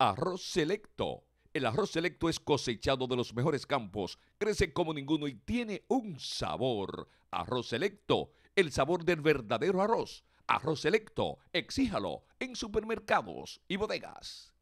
Arroz Selecto. El arroz selecto es cosechado de los mejores campos, crece como ninguno y tiene un sabor. Arroz selecto, el sabor del verdadero arroz. Arroz selecto, exíjalo en supermercados y bodegas.